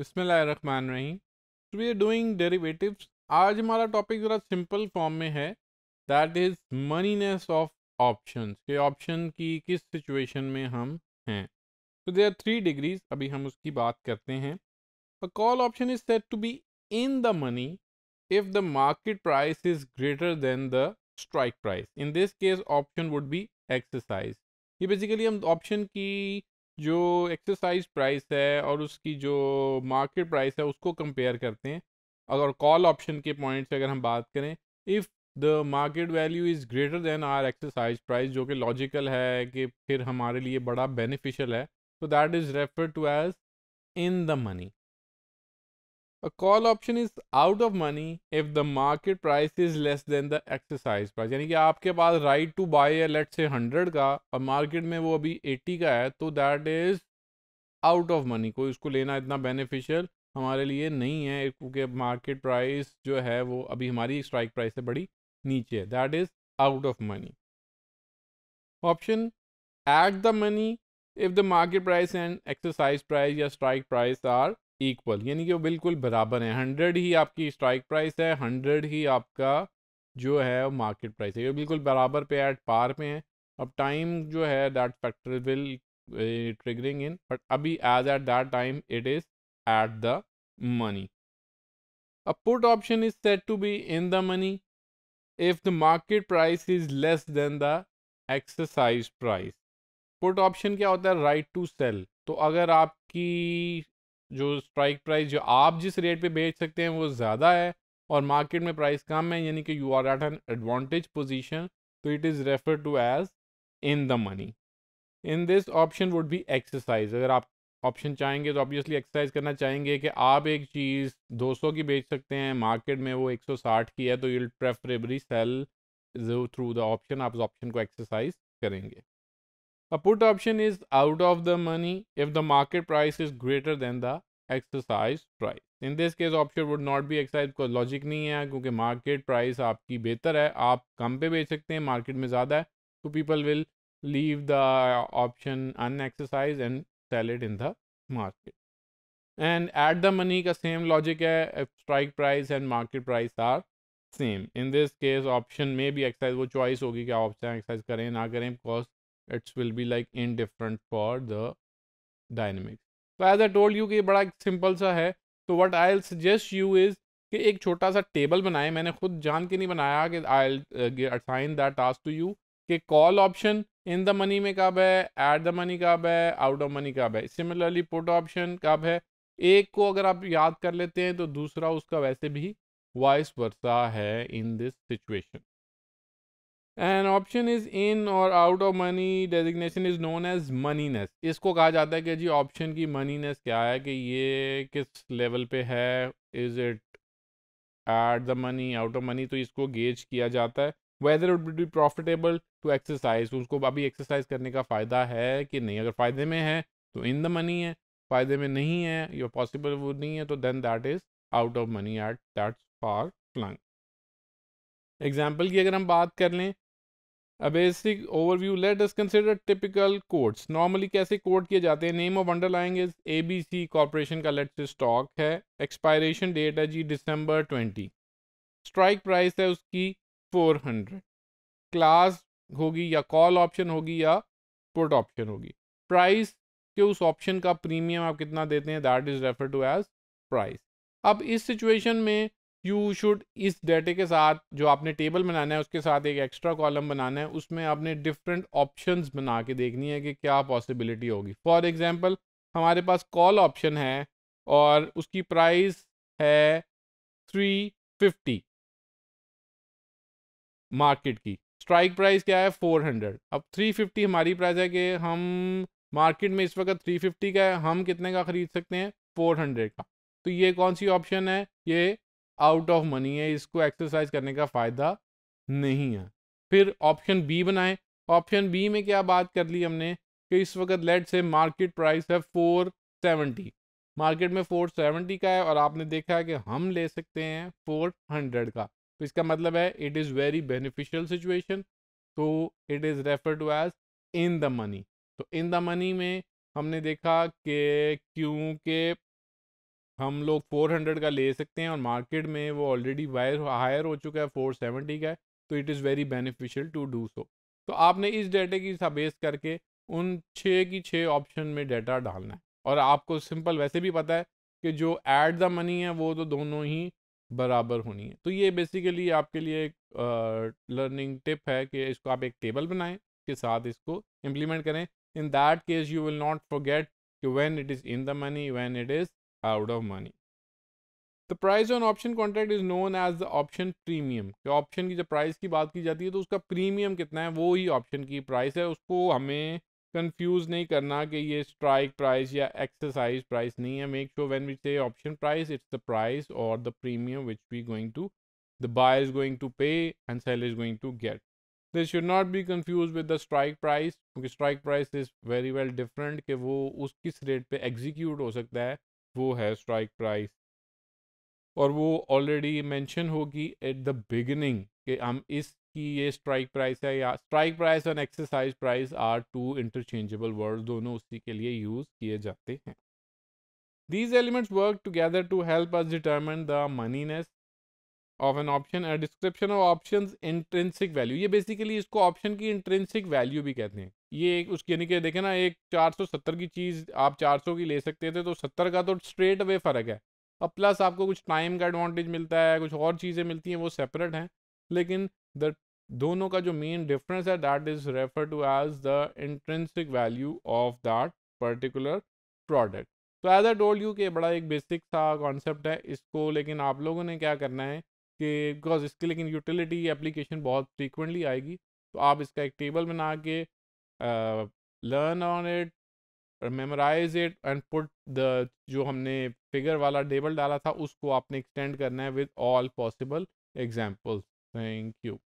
बिस्मिल्लाहमान रहीम we are doing derivatives आज हमारा टॉपिक ज़रा सिंपल फॉर्म में है that is moneyness of option के ऑप्शन की किस सिचुएशन में हम हैं तो दे आर थ्री डिग्रीज अभी हम उसकी बात करते हैं a call option is said to be in the money if the market price is greater than the strike price in this case option would be exercise ये basically हम option की जो एक्सरसाइज प्राइस है और उसकी जो market price है उसको कंपेयर करते हैं अगर कॉल ऑप्शन के पॉइंट से अगर हम बात करें if the market value is greater than our exercise price जो कि लॉजिकल है कि फिर हमारे लिए बड़ा बेनिफिशियल है तो that is refer to as in the money A call option is out of money if the market price is less than the exercise price यानी कि आपके पास right to buy है let's say हंड्रेड का और market में वो अभी eighty का है तो that is out of money कोई उसको लेना इतना beneficial हमारे लिए नहीं है क्योंकि market price जो है वो अभी हमारी strike price से बड़ी नीचे है that is out of money option at the money if the market price and exercise price या strike price are इक्वल यानी कि वो बिल्कुल बराबर हैं हंड्रेड ही आपकी स्ट्राइक प्राइस है हंड्रेड ही आपका जो है मार्केट प्राइस है ये बिल्कुल बराबर पे एट पार पे हैं अब टाइम जो है that factor will triggering in but अभी as at that time it is at the money अब put option is said to be in the money if the market price is less than the exercise price put option क्या होता है right to cell तो अगर आपकी जो strike price जो आप जिस रेट पे बेच सकते हैं वो ज़्यादा है और मार्केट में प्राइस कम है यानी कि you are at an advantage position तो it is refer to as in the money in this option would be exercise अगर आप ऑप्शन चाहेंगे तो ऑब्वियसली एक्सरसाइज करना चाहेंगे कि आप एक चीज़ दो की बेच सकते हैं मार्केट में वो एक की है तो you'll preferably sell through the option आप उस ऑप्शन को एक्सरसाइज करेंगे A put option is out of the money if the market price is greater than the exercise price. In this case option would not be exercise because logic नहीं है क्योंकि market price आपकी बेहतर है आप कम पे बेच सकते हैं मार्केट में ज़्यादा है तो people will leave the option unexercised and sell it in the market and at the money का सेम लॉजिक है strike price and market price are same in this case option में भी exercise वो choice होगी कि option exercise करें ना करें because it's will be like indifferent for the dynamics. तो एज I टोल्ड यू कि बड़ा simple सा है तो what I'll suggest you is कि एक छोटा सा टेबल बनाए मैंने खुद जान के नहीं बनाया कि I assign that task to you कि call option in the money में कब है एट द मनी कब है आउट ऑफ मनी कब है सिमिलरली पुट ऑप्शन कब है एक को अगर आप याद कर लेते हैं तो दूसरा उसका वैसे भी वॉइस वर्षा है in this situation and option is in और out of money designation is known as moneyness इसको कहा जाता है कि जी ऑप्शन की मनीनेस क्या है कि ये किस लेवल पे है is it at the money out of money तो इसको गेज किया जाता है whether it would be profitable to exercise उसको अभी एक्सरसाइज करने का फ़ायदा है कि नहीं अगर फ़ायदे में है तो इन द मनी है फ़ायदे में नहीं है या पॉसिबल वो नहीं है तो then that is out of money at that far flung example की अगर हम बात कर लें a basic overview let us consider typical codes normally कैसे कोड किए जाते हैं name of underlying is A B C corporation का लेट से स्टॉक है एक्सपायरेशन डेट है जी डिसम्बर ट्वेंटी स्ट्राइक प्राइस है उसकी फोर हंड्रेड क्लास होगी या कॉल ऑप्शन होगी या पुट ऑप्शन होगी प्राइस के उस ऑप्शन का प्रीमियम आप कितना देते हैं that is refer to as price अब इस सिचुएशन में यू शुड इस डेटे के साथ जो आपने टेबल बनाना है उसके साथ एक एक्स्ट्रा कॉलम बनाना है उसमें आपने डिफरेंट ऑप्शंस बना के देखनी है कि क्या पॉसिबिलिटी होगी फॉर एग्जांपल हमारे पास कॉल ऑप्शन है और उसकी प्राइस है थ्री फिफ्टी मार्केट की स्ट्राइक प्राइस क्या है फोर हंड्रेड अब थ्री फिफ्टी हमारी प्राइस है कि हम मार्केट में इस वक्त थ्री फिफ्टी का है हम कितने का ख़रीद सकते हैं फोर हंड्रेड का तो ये कौन सी ऑप्शन है ये आउट ऑफ मनी है इसको एक्सरसाइज करने का फ़ायदा नहीं है फिर ऑप्शन बी बनाएं ऑप्शन बी में क्या बात कर ली हमने कि इस वक्त लेट से मार्केट प्राइस है फोर सेवेंटी मार्केट में फोर सेवेंटी का है और आपने देखा है कि हम ले सकते हैं फोर हंड्रेड का तो इसका मतलब है it is very beneficial situation तो it is refer to as in the money तो इन द मनी में हमने देखा कि क्योंकि हम लोग 400 का ले सकते हैं और मार्केट में वो ऑलरेडी वायर हायर हो चुका है 470 का तो it is very beneficial to do so तो आपने इस डेटे की बेस करके उन छः की छः ऑप्शन में डेटा डालना है और आपको सिंपल वैसे भी पता है कि जो एड द मनी है वो तो दोनों ही बराबर होनी है तो ये बेसिकली आपके लिए एक लर्निंग टिप है कि इसको आप एक टेबल बनाएं के साथ इसको इम्प्लीमेंट करें in that case you will not forget कि when it is in the money when it is out of money. The price on option contract is known as the option premium. Option की जब price की बात की जाती है तो उसका प्रीमियम कितना है वो ही ऑप्शन की प्राइस है उसको हमें कंफ्यूज नहीं करना कि ये स्ट्राइक प्राइस या एक्सरसाइज प्राइस नहीं है make sure when we say option price it's the price और the premium which we going to the buyer is going to pay and seller is going to get this should not be confused with the strike price क्योंकि strike price is very well different कि वो उस किस rate पे execute हो सकता है वो है स्ट्राइक प्राइस और वो ऑलरेडी मेंशन होगी एट द बिगिनिंग कि हम इसकी ये स्ट्राइक प्राइस है या strike price and exercise price are two interchangeable word दोनों उसी के लिए यूज़ किए जाते हैं these elements work together to help us determine the moneyness of an option and description of option intrinsic value ये बेसिकली इसको ऑप्शन की इंट्रेंसिक वैल्यू भी कहते हैं ये एक उसके यानी कि देखे ना एक 470 की चीज़ आप 400 की ले सकते थे तो 70 का तो स्ट्रेट अवे फ़र्क है अब प्लस आपको कुछ टाइम का एडवांटेज मिलता है कुछ और चीज़ें मिलती हैं वो सेपरेट हैं लेकिन द दोनों का जो मेन डिफरेंस है that is refer to as the intrinsic value of that particular product तो एज आई टोल्ड यू के बड़ा एक बेसिक सा कॉन्सेप्ट है इसको लेकिन आप लोगों ने क्या करना है कि बिकॉज इसके लेकिन यूटिलिटी एप्लीकेशन बहुत फ्रीकुनली आएगी तो आप इसका एक टेबल बना के learn on it memorise it and put the जो हमने फिगर वाला टेबल डाला था उसको आपने एक्सटेंड करना है with all possible examples thank you